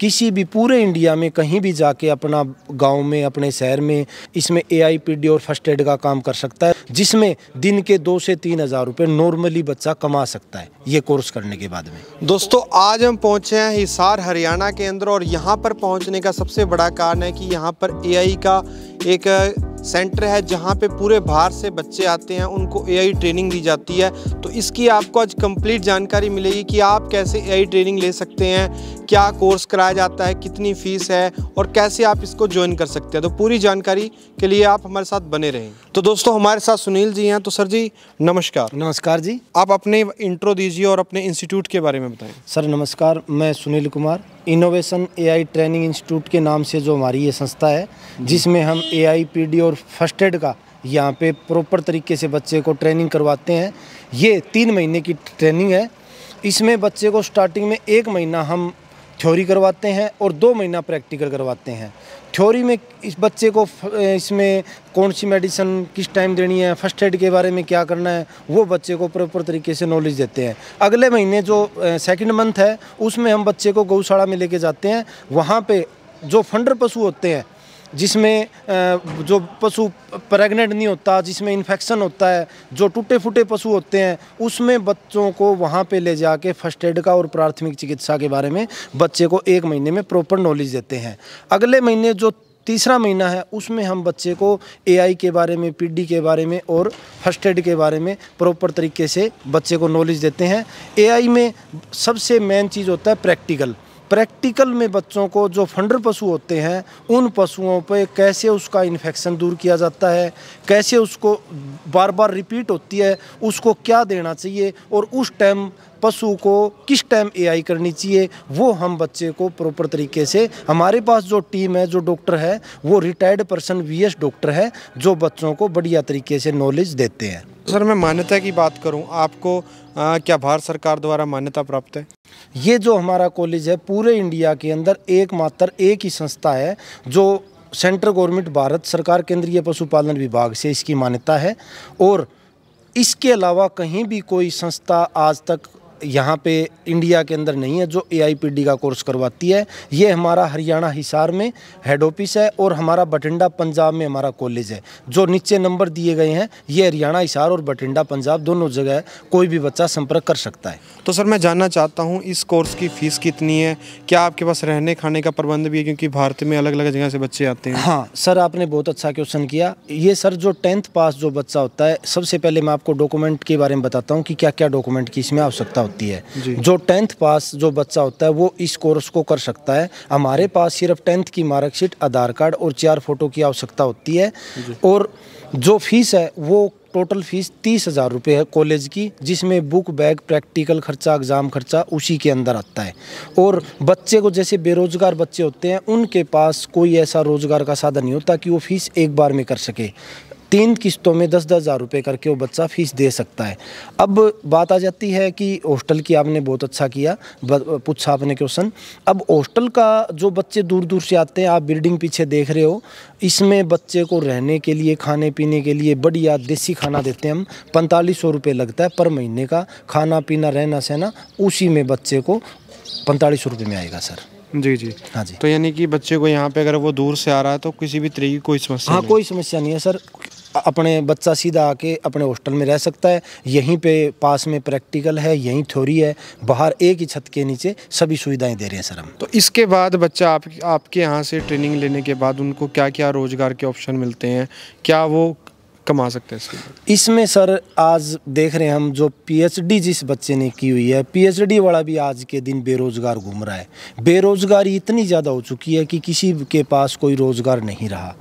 किसी भी पूरे इंडिया में कहीं भी जाके अपना गांव में अपने शहर में इसमें एआईपीडी और फर्स्ट एड का काम कर सकता है जिसमें दिन के दो से तीन हज़ार रुपये नॉर्मली बच्चा कमा सकता है ये कोर्स करने के बाद में दोस्तों आज हम पहुँचे हैं हिसार हरियाणा के अंदर और यहाँ पर पहुँचने का सबसे बड़ा कारण है कि यहाँ पर ए का एक सेंटर है जहाँ पे पूरे बाहर से बच्चे आते हैं उनको एआई ट्रेनिंग दी जाती है तो इसकी आपको आज कंप्लीट जानकारी मिलेगी कि आप कैसे एआई ट्रेनिंग ले सकते हैं क्या कोर्स कराया जाता है कितनी फ़ीस है और कैसे आप इसको ज्वाइन कर सकते हैं तो पूरी जानकारी के लिए आप हमारे साथ बने रहें तो दोस्तों हमारे साथ सुनील जी हैं तो सर जी नमस्कार नमस्कार जी आप अपने इंट्रो दीजिए और अपने इंस्टीट्यूट के बारे में बताएँ सर नमस्कार मैं Sunil Kumar innovation AI training institute के नाम से जो हमारी ये संस्था है जिसमें हम एआई पीडी और फर्स्ट एड का यहाँ पे प्रॉपर तरीके से बच्चे को ट्रेनिंग करवाते हैं ये तीन महीने की ट्रेनिंग है इसमें बच्चे को स्टार्टिंग में एक महीना हम थ्योरी करवाते हैं और दो महीना प्रैक्टिकल करवाते हैं थ्योरी में इस बच्चे को इसमें कौन सी मेडिसिन किस टाइम देनी है फर्स्ट एड के बारे में क्या करना है वो बच्चे को प्रॉपर तरीके से नॉलेज देते हैं अगले महीने जो सेकंड मंथ है उसमें हम बच्चे को गौशाला में लेके जाते हैं वहाँ पे जो फंडर पशु होते हैं जिसमें जो पशु प्रेग्नेंट नहीं होता जिसमें इन्फेक्शन होता है जो टूटे फूटे पशु होते हैं उसमें बच्चों को वहाँ पे ले जाके फर्स्ट एड का और प्राथमिक चिकित्सा के बारे में बच्चे को एक महीने में प्रॉपर नॉलेज देते हैं अगले महीने जो तीसरा महीना है उसमें हम बच्चे को एआई के बारे में पीडी के बारे में और फर्स्ट एड के बारे में प्रॉपर तरीके से बच्चे को नॉलेज देते हैं एआई में सबसे मेन चीज़ होता है प्रैक्टिकल प्रैक्टिकल में बच्चों को जो फंडर पशु होते हैं उन पशुओं पे कैसे उसका इन्फेक्शन दूर किया जाता है कैसे उसको बार बार रिपीट होती है उसको क्या देना चाहिए और उस टाइम पशु को किस टाइम एआई करनी चाहिए वो हम बच्चे को प्रॉपर तरीके से हमारे पास जो टीम है जो डॉक्टर है वो रिटायर्ड पर्सन वीएस डॉक्टर है जो बच्चों को बढ़िया तरीके से नॉलेज देते हैं सर मैं मान्यता की बात करूं आपको आ, क्या भारत सरकार द्वारा मान्यता प्राप्त है ये जो हमारा कॉलेज है पूरे इंडिया के अंदर एकमात्र एक ही संस्था है जो सेंट्रल गवर्नमेंट भारत सरकार केंद्रीय पशुपालन विभाग से इसकी मान्यता है और इसके अलावा कहीं भी कोई संस्था आज तक यहाँ पे इंडिया के अंदर नहीं है जो ए का कोर्स करवाती है ये हमारा हरियाणा हिसार में हेड ऑफिस है और हमारा बठिंडा पंजाब में हमारा कॉलेज है जो नीचे नंबर दिए गए हैं ये हरियाणा हिसार और बठिंडा पंजाब दोनों जगह कोई भी बच्चा संपर्क कर सकता है तो सर मैं जानना चाहता हूँ इस कोर्स की फ़ीस कितनी है क्या आपके पास रहने खाने का प्रबंध भी है क्योंकि भारत में अलग अलग जगह से बच्चे आते हैं हाँ सर आपने बहुत अच्छा क्वेश्चन किया ये सर जो टेंथ पास जो बच्चा होता है सबसे पहले मैं आपको डॉक्यूमेंट के बारे में बताता हूँ कि क्या क्या डॉक्यूमेंट की इसमें आवश्यकता सुविधा होती है जो टेंथ पास जो बच्चा होता है वो इस कोर्स को कर सकता है हमारे पास सिर्फ टेंथ की मार्कशीट आधार कार्ड और चार फोटो की आवश्यकता होती है और जो फीस है वो टोटल फीस तीस हज़ार रुपये है कॉलेज की जिसमें बुक बैग प्रैक्टिकल खर्चा एग्ज़ाम खर्चा उसी के अंदर आता है और बच्चे को जैसे बेरोज़गार बच्चे होते हैं उनके पास कोई ऐसा रोज़गार का साधन नहीं होता कि वो फीस एक बार में कर सके तीन किस्तों में दस दस हज़ार रुपये करके वो बच्चा फीस दे सकता है अब बात आ जाती है कि हॉस्टल की आपने बहुत अच्छा किया पूछा आपने क्वेश्चन अब हॉस्टल का जो बच्चे दूर दूर से आते हैं आप बिल्डिंग पीछे देख रहे हो इसमें बच्चे को रहने के लिए खाने पीने के लिए बढ़िया देसी खाना देते हैं हम पैंतालीस सौ रुपये लगता है पर महीने का खाना पीना रहना सहना उसी में बच्चे को पैंतालीस सौ रुपये में आएगा सर जी जी हाँ जी तो यानी कि बच्चे को यहाँ पे अगर वो दूर से आ रहा है तो किसी भी तरीके की कोई समस्या हाँ कोई समस्या नहीं है सर अपने बच्चा सीधा आके अपने हॉस्टल में रह सकता है यहीं पे पास में प्रैक्टिकल है यहीं थ्योरी है बाहर एक ही छत के नीचे सभी सुविधाएं दे रहे हैं सर हम तो इसके बाद बच्चा आप आपके यहाँ से ट्रेनिंग लेने के बाद उनको क्या क्या रोज़गार के ऑप्शन मिलते हैं क्या वो कमा सकते हैं इसमें सर आज देख रहे हैं हम जो पीएचडी जिस बच्चे ने की हुई है पीएचडी वाला भी आज के दिन बेरोज़गार घूम रहा है बेरोज़गारी इतनी ज़्यादा हो चुकी है कि किसी के पास कोई रोज़गार नहीं रहा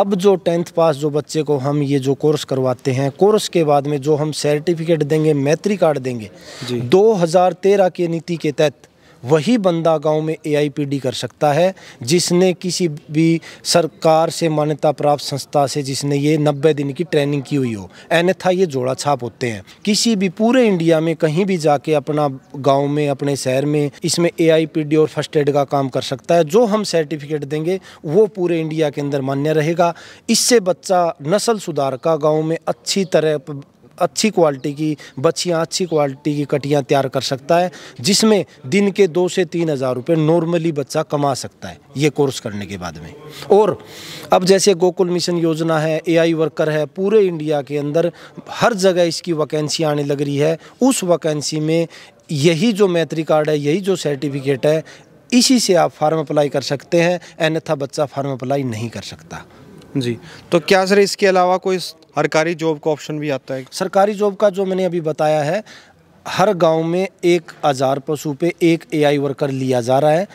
अब जो टेंथ पास जो बच्चे को हम ये जो कोर्स करवाते हैं कोर्स के बाद में जो हम सर्टिफिकेट देंगे मैत्री कार्ड देंगे दो के नीति के तहत वही बंदा गांव में एआईपीडी कर सकता है जिसने किसी भी सरकार से मान्यता प्राप्त संस्था से जिसने ये नब्बे दिन की ट्रेनिंग की हुई हो अन्यथा ये जोड़ा छाप होते हैं किसी भी पूरे इंडिया में कहीं भी जाके अपना गाँव में अपने शहर में इसमें ए और फर्स्ट एड का काम कर सकता है जो हम सर्टिफिकेट देंगे वो पूरे इंडिया के अंदर मान्य रहेगा इससे बच्चा नस्ल सुधार का गाँव में अच्छी तरह अच्छी क्वालिटी की बच्चियाँ अच्छी क्वालिटी की कटियाँ तैयार कर सकता है जिसमें दिन के दो से तीन हज़ार रुपये नॉर्मली बच्चा कमा सकता है ये कोर्स करने के बाद में और अब जैसे गोकुल मिशन योजना है एआई वर्कर है पूरे इंडिया के अंदर हर जगह इसकी वैकेंसी आने लग रही है उस वैकेंसी में यही जो मैत्री कार्ड है यही जो सर्टिफिकेट है इसी से आप फार्म अप्लाई कर सकते हैं अन्यथा बच्चा फार्म अप्लाई नहीं कर सकता जी तो क्या सर इसके अलावा कोई सरकारी जॉब का ऑप्शन भी आता है सरकारी जॉब का जो मैंने अभी बताया है हर गांव में एक हज़ार पशु पे एक एआई वर्कर लिया जा रहा है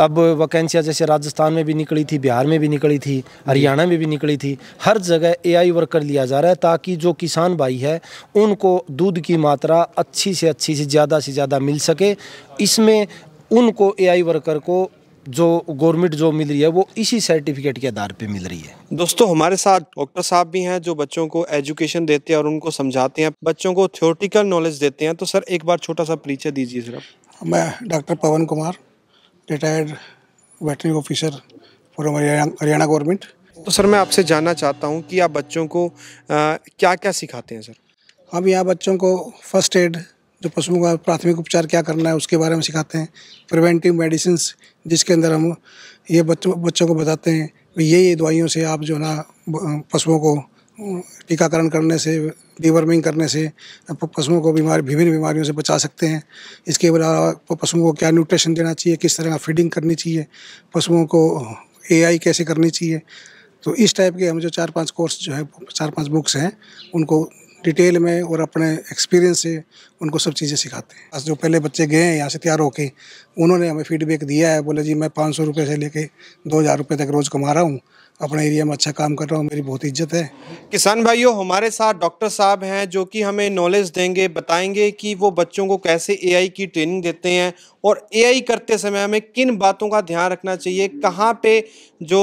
अब वैकेंसियाँ जैसे राजस्थान में भी निकली थी बिहार में भी निकली थी हरियाणा में भी निकली थी हर जगह एआई वर्कर लिया जा रहा है ताकि जो किसान भाई है उनको दूध की मात्रा अच्छी से अच्छी से ज़्यादा से ज़्यादा मिल सके इसमें उनको एआई वर्कर को जो गवर्नमेंट जॉब मिल रही है वो इसी सर्टिफिकेट के आधार पे मिल रही है दोस्तों हमारे साथ डॉक्टर साहब भी हैं जो बच्चों को एजुकेशन देते हैं और उनको समझाते हैं बच्चों को थियोटिकल नॉलेज देते हैं तो सर एक बार छोटा सा परिचय दीजिए सर मैं doctor Pavan Kumar retired veterinary officer from Haryana government तो सर मैं आपसे जानना चाहता हूँ कि आप बच्चों को आ, क्या क्या सिखाते हैं सर हम यहाँ बच्चों को फर्स्ट एड जो पशुओं का प्राथमिक उपचार क्या करना है उसके बारे में सिखाते हैं प्रिवेंटिव मेडिसिन जिसके अंदर हम ये बच्चों बच्चों को बताते हैं ये ये दवाइयों से आप जो है ना पशुओं को टीकाकरण करने से डिवर्मिंग करने से पशुओं को बीमारी विभिन्न बीमारियों से बचा सकते हैं इसके अलावा पशुओं को क्या न्यूट्रिशन देना चाहिए किस तरह का फीडिंग करनी चाहिए पशुओं को एआई कैसे करनी चाहिए तो इस टाइप के हम जो चार पांच कोर्स जो है चार पांच बुक्स हैं उनको डिटेल में और अपने एक्सपीरियंस से उनको सब चीज़ें सिखाते हैं आज जो पहले बच्चे गए हैं यहाँ से तैयार होके उन्होंने हमें फीडबैक दिया है बोले जी मैं पाँच सौ रुपये से लेके दो हज़ार रुपये तक रोज़ कमा रहा हूँ अपने एरिया में अच्छा काम कर रहा हूँ मेरी बहुत इज्जत है किसान भाइयों हमारे साथ डॉक्टर साहब हैं जो कि हमें नॉलेज देंगे बताएंगे कि वो बच्चों को कैसे ए की ट्रेनिंग देते हैं और ए करते समय हमें किन बातों का ध्यान रखना चाहिए कहाँ पर जो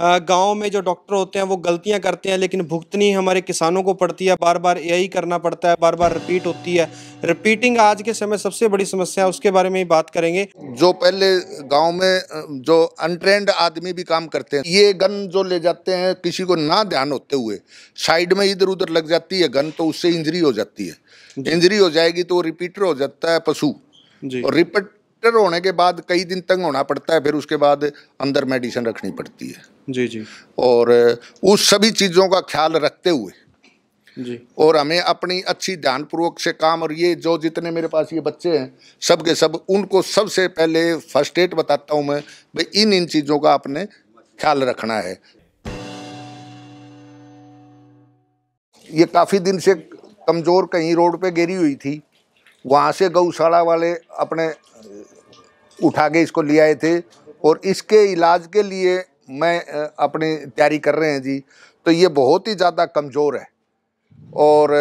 गाँव में जो डॉक्टर होते हैं वो गलतियाँ करते हैं लेकिन भुगतनी हमारे किसानों को पड़ती है बार बार ए करना पड़ता है बार बार रिपीट होती है रिपीटिंग आज के समय सबसे बड़ी समस्या है उसके बारे में ही बात करेंगे जो पहले गांव में जो अनट्रेंड आदमी भी काम करते हैं ये गन जो ले जाते हैं किसी को ना ध्यान होते हुए साइड में इधर उधर लग जाती है गन तो उससे इंजरी हो जाती है इंजरी हो जाएगी तो रिपीटर हो जाता है पशु और रिपीटर होने के बाद कई दिन तंग होना पड़ता है फिर उसके बाद अंदर मेडिसिन रखनी पड़ती है जी जी और उस सभी चीज़ों का ख्याल रखते हुए जी और हमें अपनी अच्छी ध्यानपूर्वक से काम और ये जो जितने मेरे पास ये बच्चे हैं सब के सब उनको सबसे पहले फर्स्ट एड बताता हूँ मैं भाई इन इन चीज़ों का आपने ख्याल रखना है ये काफ़ी दिन से कमज़ोर कहीं रोड पे गिरी हुई थी वहाँ से गौशाला वाले अपने उठा के इसको ले आए थे और इसके इलाज के लिए में अपनी तैयारी कर रहे हैं जी तो ये बहुत ही ज़्यादा कमज़ोर है और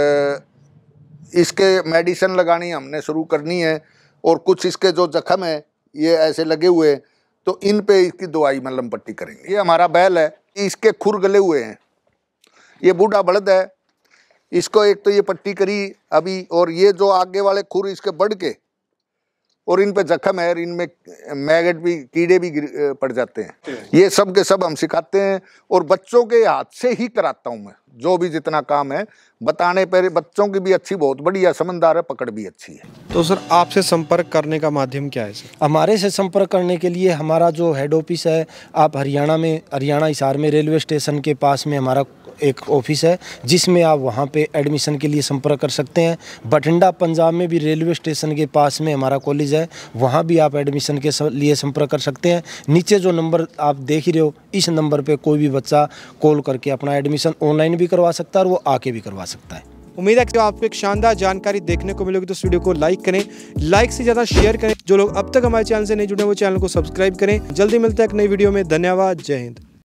इसके मेडिसिन लगानी हमने शुरू करनी है और कुछ इसके जो जख्म है ये ऐसे लगे हुए हैं तो इन पे इसकी दवाई मलम पट्टी करेंगे ये हमारा बैल है इसके खुर गले हुए हैं ये बूढ़ा बड़द है इसको एक तो ये पट्टी करी अभी और ये जो आगे वाले खुर इसके बढ़ के और इन पे जख्म है इनमें मैगट भी कीड़े भी पड़ जाते हैं ये सब के सब हम सिखाते हैं और बच्चों के हाथ से ही कराता हूँ मैं जो भी जितना काम है बताने पर बच्चों की भी अच्छी बहुत बढ़िया समझदार है पकड़ भी अच्छी है तो सर आपसे संपर्क करने का माध्यम क्या है सर हमारे से संपर्क करने के लिए हमारा जो हेड ऑफिस है आप हरियाणा में हरियाणा हिसार में रेलवे स्टेशन के पास में हमारा एक ऑफिस है जिसमें आप वहाँ पे एडमिशन के लिए संपर्क कर सकते हैं बठिंडा पंजाब में भी रेलवे स्टेशन के पास में हमारा कॉलेज है वहाँ भी आप एडमिशन के लिए संपर्क कर सकते हैं नीचे जो नंबर आप देख ही रहे हो इस नंबर पर कोई भी बच्चा कॉल करके अपना एडमिशन ऑनलाइन भी करवा सकता है और वो आके भी करवा सकता है उम्मीद है कि आपको एक शानदार जानकारी देखने को मिलेगी तो इस वीडियो को लाइक करें लाइक से ज़्यादा शेयर करें जो लोग अब तक हमारे चैनल से नहीं जुड़े वो चैनल को सब्सक्राइब करें जल्दी मिलते हैं एक नई वीडियो में धन्यवाद जय हिंद